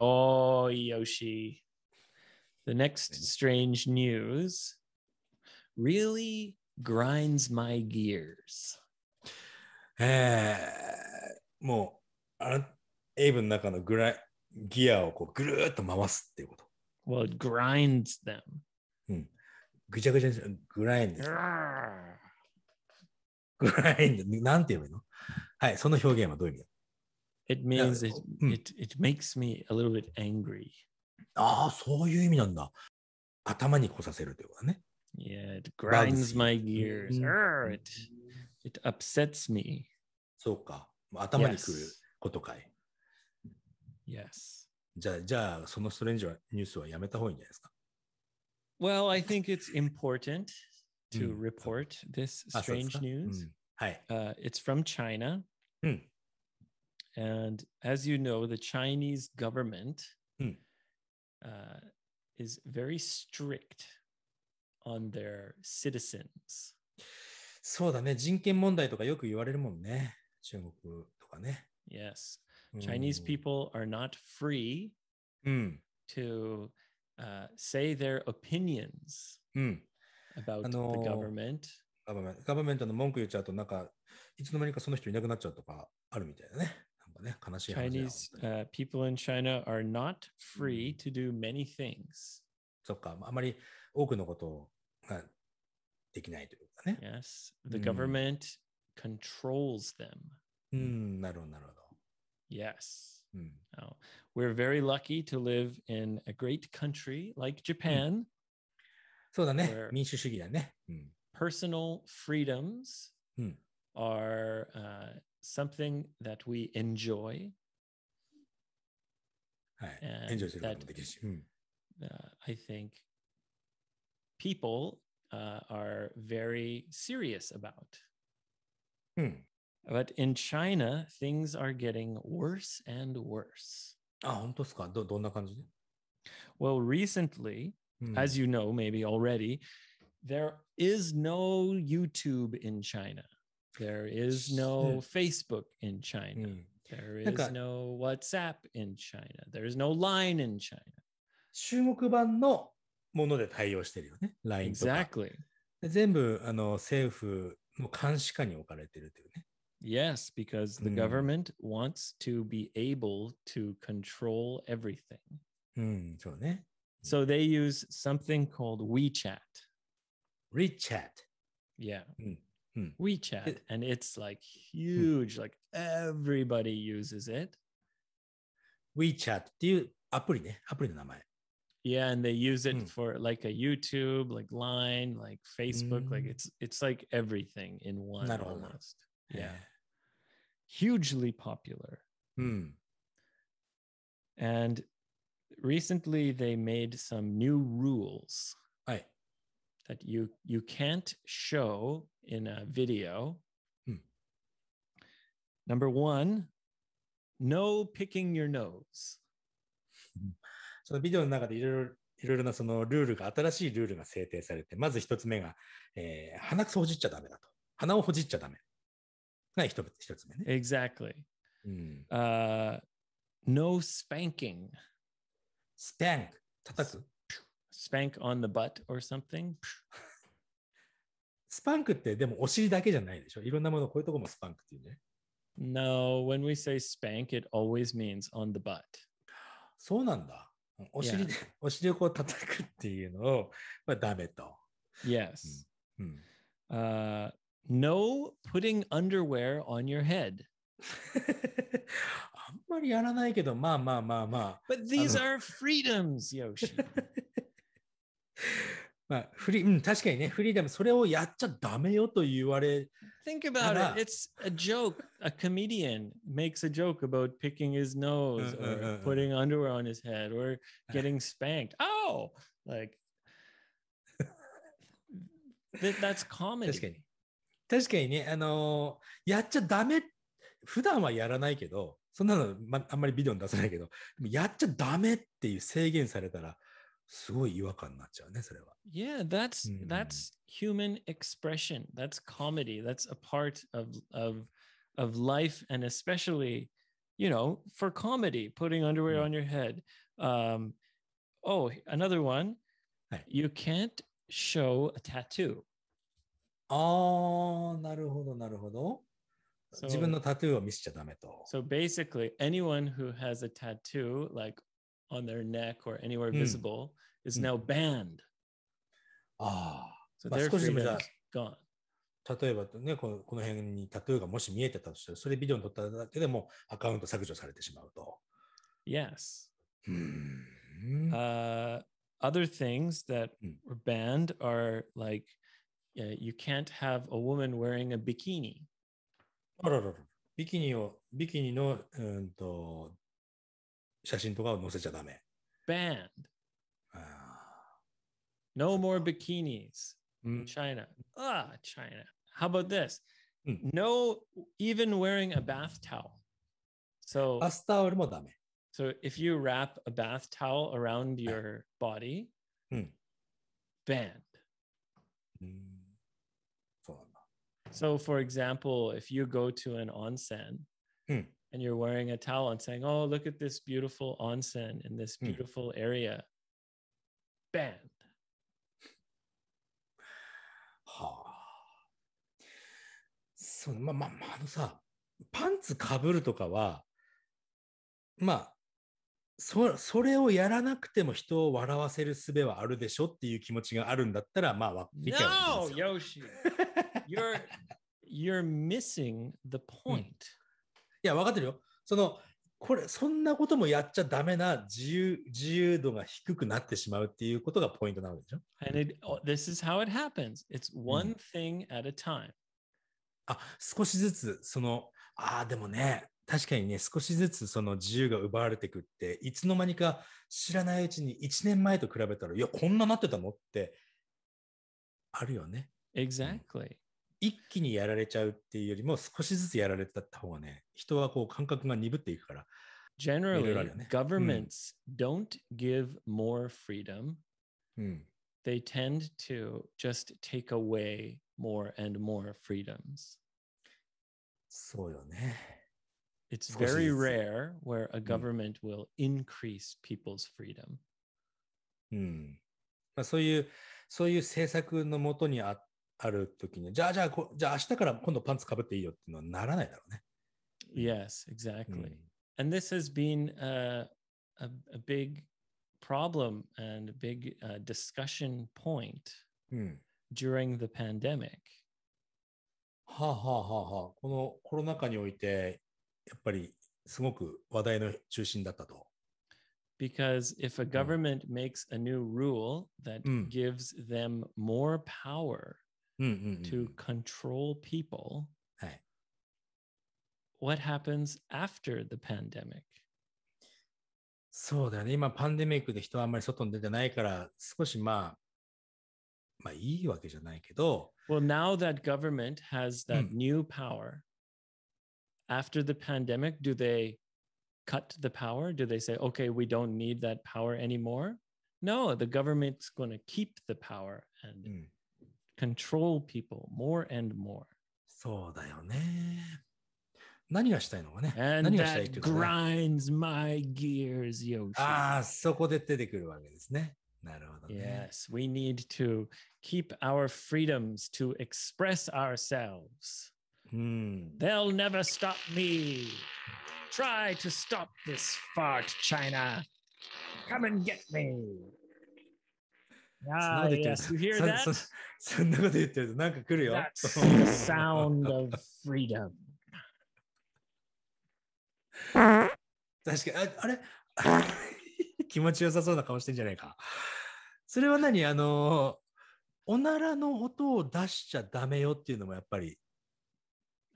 Oh, Yoshi. The next strange news really grinds my gears. えー、もうあの、エイブの中のグラギアをこうぐるーっと回すっていうこと。Well, it grinds them. うん。ぐちゃぐちゃにする。グラインド。グラインド。なんて言えばいいのはい、その表現はどういう意味だ It means it, it, it makes me a little bit angry. ああ、そういう意味なんだ。頭に来させるってことね。Yeah, it grinds my gears.、うん、it, it upsets me. そうか。頭にくることかい。Yes. じゃあ、じゃあそのストレンジはニュースはやめた方がいいんじゃないですか。Well, I think it's important to report this strange news. Uh, it's from China. And as you know, the Chinese government hmm. uh, is very strict on their citizens. そうだね。人権問題とかよく言われるもんね。中国とかね。Yes. Hmm. Chinese people are not free hmm. to uh, say their opinions hmm. about the government. ガバメントの文句言っちゃうと、なんか、いつの間にかその人いなくなっちゃうとかあるみたいだね。がね、悲しい話だ uh, people in China are not free to do many things. そっか、あまり多くのことができないというかね。Yes, the government、controls them. うん、なるほど、なるほど。Yes. Mm. Oh, we're very lucky to live in a great country like Japan. Personal そうだね。民主主義だね。うん、personal freedoms、うん、are、uh, hmm something that we enjoy. はい。エンジョイすることもできるし。うん。Uh, hmm. I think people uh, are very serious about. Hmm. But in China, things are getting worse and worse. Ah, well, recently, hmm. as you know, maybe already, there is no YouTube in China. There is no Facebook in China. Mm. There is no WhatsApp in China. There is no Line in China. 中国版のもので対応してるよね。LINE とか。Exactly. 全部あの政府の監視下に置かれてるというね。Yes, because the hmm. government wants to be able to control everything. Hmm, so they use something called WeChat. WeChat? Yeah. Hmm hmm. WeChat, it, and it's like hmm. huge. Hmm. Like everybody uses it. WeChat Yeah, and they use it hmm. for like a YouTube, like Line, like Facebook, like hmm. it's it's like everything in one Not almost. Yeah. Hugely popular. Hmm. And recently they made some new rules. Right. That you you can't show in a video. Hmm. Number one, no picking your nose. そのビデオの中でいろいろいろいろなそのルールが、新しいルールが制定されて、まず一つ目が、えー、鼻くそほじっちゃダメだと。鼻をほじっちゃダメ。が一一つ目ね。Exactly.、うん uh, no spanking. Spank. 叩く。Spank on the butt or something. スパンクってでもお尻だけじゃないでしょいろんなもの、こういうとこもスパンクっていうね。No, when we say spank, it always means on the butt. そうなんだ。お尻で、お尻をこう叩くっていうのを、まあ、ダメと。Yes.、うん uh, no putting underwear on your head. あんまりやらないけど、まあまあまあまあ。But these are freedoms, Yoshi. まあ、フリうん、確かにね、フリーダム、それをやっちゃダメよと言われ。Think about it. It's a joke. A comedian makes a joke about picking his nose or putting underwear on his head or getting spanked. Oh! Like, that's common. 確かに。確かにね、あのー、やっちゃダメ。普段はやらないけど、そんなの、まあんまりビデオに出さないけど、やっちゃダメっていう制限されたら、すごい違和感になっちゃうね、それは。Yeah, that's、うん、that's hmm. human expression. That's comedy. That's a part of of of life and especially, you know, for comedy, putting underwear、うん、on hmm. your head. Um, oh, another one. You can't show a tattoo. ああ、なるほど、なるほど。So, ah, 自分のタトゥーを見せちゃダメと。So basically, anyone who has a tattoo, like on their neck or anywhere mm. visible is mm. now banned. Ah, ああ、so、their freedom is gone. 例えばね、このこの辺にタトゥーがもし見えてたとしたら、それビデオに撮っただけでもアカウント削除されてしまうと。Yes. Uh, other things that hmm. were banned are like uh, you can't have a woman wearing a bikini. あららら。ビキニを、ビキニの、うんと、写真とかを載せちゃダメ。banned. Ah. No more bikinis in hmm. China. Ah, China. How about this? Hmm. No, even wearing a bath towel. So, So if you wrap a bath towel around ah. your body, hmm. banned. So for example, if you go to an onsen and you're wearing a towel and saying, Oh, look at this beautiful onsen in this beautiful mm. area. b a n d Oh. そのまあまあ、まあ、のさパンツかぶるとかはまあそそれをやらなくても人を笑わせる術はあるでしょっていう気持ちがあるんだったらまあ理解はできよ。No, Yoshi! you're, you're missing the point.、うんいや、分かってるよ。その、これ、そんなこともやっちゃダメな自由、自由度が低くなってしまうっていうことがポイントなわけでしょ。And it, this is how it happens. It's one thing at a time. あ、少しずつ、その、ああ、でもね、確かにね、少しずつその自由が奪われてくって、いつの間にか知らないうちに1年前と比べたら、いや、こんななってたのって、あるよね。Exactly. 一気にやられちゃうっていうよりも少しずつやられてた方がね、人はこう感覚が鈍っていくから。Generally, ね、governments、うん、don't give more freedom.、うん、They tend to just take away more and more freedoms. そうよね。It's very rare where a government will increase people's freedom. うん。まあ、そういう、そういう政策のもとにあっある時に、じゃあ、じゃあ、こじゃあ明日から今度パンツかぶっていいよっていうのはならないだろうね。Yes, exactly. And this has been a, a, a big problem and a big uh, discussion point during the pandemic. はあはあははあ、このコロナ禍において、やっぱりすごく話題の中心だったと。Because if a government makes a new rule that gives them more power Mm-hmm. to control people. What happens after the pandemic? そうだよね。今、パンデミックで人はあんまり外に出てないから、少しまあ、まあいいわけじゃないけど。Well, now that government has that hmm. new power, after the pandemic, do they cut the power? Do they say, okay, we don't need that power anymore? No, the government's going to keep the power and hmm control people more and more. そうだよね。何がしたいのかね。And 何がしたい that っていうか、ね、grinds my gears, Yoshi. ああ、そこで出てくるわけですね。なるほどね。Yes, we need to keep our freedoms to express ourselves. Hmm. they will never stop me. Try to stop this fart, China. Come and get me. Ah, yes. You hear that? そんなこと言ってるとなんか来るよ。That's the sound of freedom. 確かに、ああれ気持ちよさそうな顔してんじゃないか。それは何あの、おならの音を出しちゃダメよっていうのもやっぱり。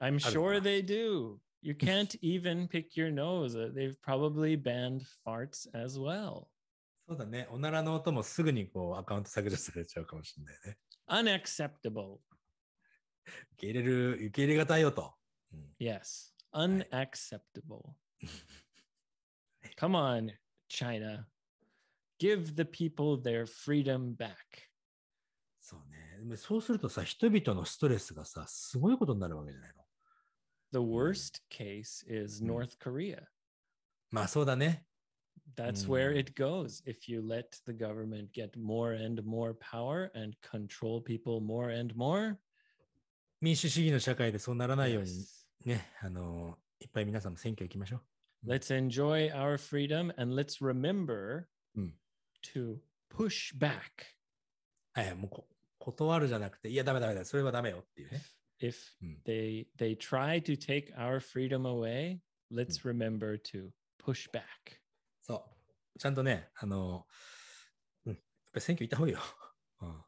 I'm sure they do. You can't even pick your nose. They've probably banned farts as well. そうだね。おならの音もすぐにこうアカウント削除されちゃうかもしれないね。unacceptable. 受け入れる、受け入れがたいよと。うん、yes. Unacceptable. Come on, China. Give the people their freedom back. そうね。でもそうするとさ、人々のストレスがさ、すごいことになるわけじゃないの。The worst case is North Korea. まあそうだね。that's mm. where it goes if you let the government get more and more power and control people more and more 民主主義の社会でそうならないように、yes. ね、あの、いっぱい皆さんも選挙行きましょう。Let's enjoy our freedom and let's remember、うん、to push back. はい、もうこ断るじゃなくて、いや、ダメダメだ、それはダメよっていうね。If、うん、they, they try to take our freedom away, let's remember to push back. そう。ちゃんとね、あの、うん、やっぱり選挙行った方がいいよ。うん。